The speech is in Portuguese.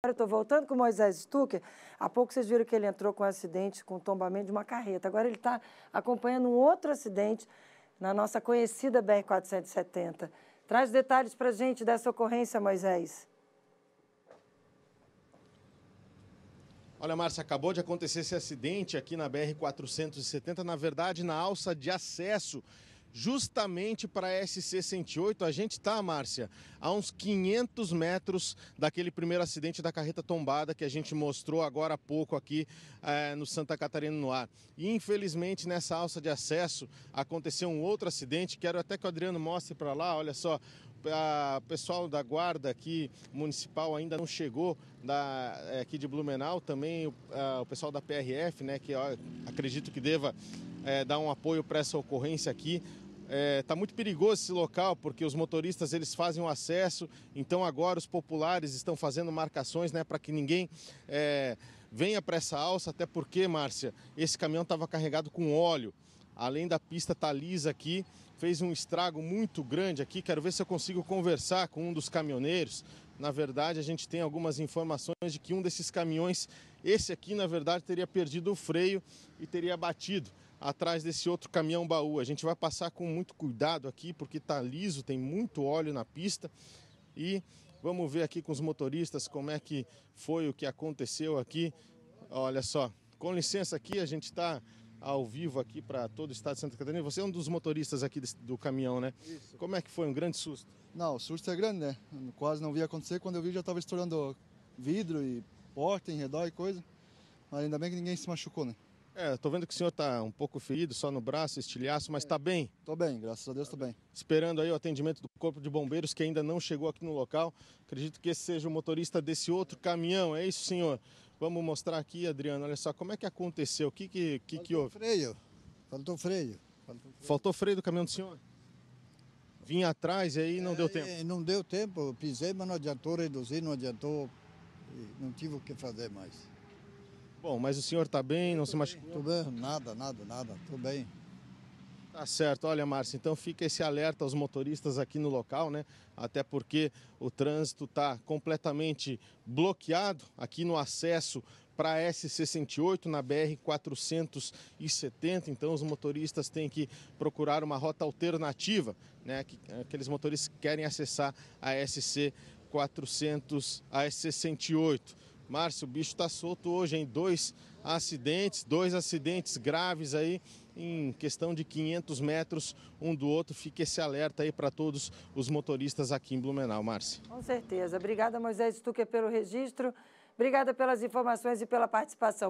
Agora eu estou voltando com o Moisés Stucker. Há pouco vocês viram que ele entrou com um acidente, com um tombamento de uma carreta. Agora ele está acompanhando um outro acidente na nossa conhecida BR-470. Traz detalhes para a gente dessa ocorrência, Moisés. Olha, Márcia, acabou de acontecer esse acidente aqui na BR-470, na verdade, na alça de acesso justamente para a SC-108. A gente está, Márcia, a uns 500 metros daquele primeiro acidente da carreta tombada que a gente mostrou agora há pouco aqui eh, no Santa Catarina no ar. E, infelizmente, nessa alça de acesso aconteceu um outro acidente. Quero até que o Adriano mostre para lá, olha só. O pessoal da guarda aqui municipal ainda não chegou da, eh, aqui de Blumenau, também a, ah, o pessoal da PRF, né, que ó, acredito que deva é, dar um apoio para essa ocorrência aqui. Está é, tá muito perigoso esse local porque os motoristas eles fazem o acesso, então agora os populares estão fazendo marcações né, para que ninguém é, venha para essa alça, até porque, Márcia, esse caminhão estava carregado com óleo. Além da pista tá lisa aqui, fez um estrago muito grande aqui. Quero ver se eu consigo conversar com um dos caminhoneiros. Na verdade, a gente tem algumas informações de que um desses caminhões, esse aqui, na verdade, teria perdido o freio e teria batido atrás desse outro caminhão baú. A gente vai passar com muito cuidado aqui porque tá liso, tem muito óleo na pista e vamos ver aqui com os motoristas como é que foi o que aconteceu aqui. Olha só, com licença aqui, a gente está ao vivo aqui para todo o estado de Santa Catarina. Você é um dos motoristas aqui do caminhão, né? Isso. Como é que foi? Um grande susto? Não, o susto é grande, né? Quase não vi acontecer. Quando eu vi, já estava estourando vidro e porta em redor e coisa. Mas ainda bem que ninguém se machucou, né? É, tô vendo que o senhor tá um pouco ferido, só no braço, estilhaço, mas tá é, bem? Tô bem, graças a Deus tô bem. Esperando aí o atendimento do Corpo de Bombeiros que ainda não chegou aqui no local. Acredito que esse seja o motorista desse outro caminhão, é isso, senhor? Vamos mostrar aqui, Adriano, olha só como é que aconteceu, o que que, que, que houve? Freio. Faltou freio. Faltou freio. Faltou freio do caminhão do senhor? Vinha atrás e aí não é, deu tempo? Não deu tempo, pisei, mas não adiantou reduzir, não adiantou, não tive o que fazer mais. Bom, mas o senhor está bem, não se machucou? Tudo bem, nada, nada, nada, tudo bem. Tá certo, olha Márcio, então fica esse alerta aos motoristas aqui no local, né? Até porque o trânsito está completamente bloqueado aqui no acesso para a SC-108 na BR-470, então os motoristas têm que procurar uma rota alternativa, né? Aqueles motoristas que querem acessar a SC-400, a SC-108. Márcio, o bicho está solto hoje em dois acidentes, dois acidentes graves aí em questão de 500 metros um do outro. fique esse alerta aí para todos os motoristas aqui em Blumenau, Márcio. Com certeza. Obrigada, Moisés Stucker, pelo registro. Obrigada pelas informações e pela participação.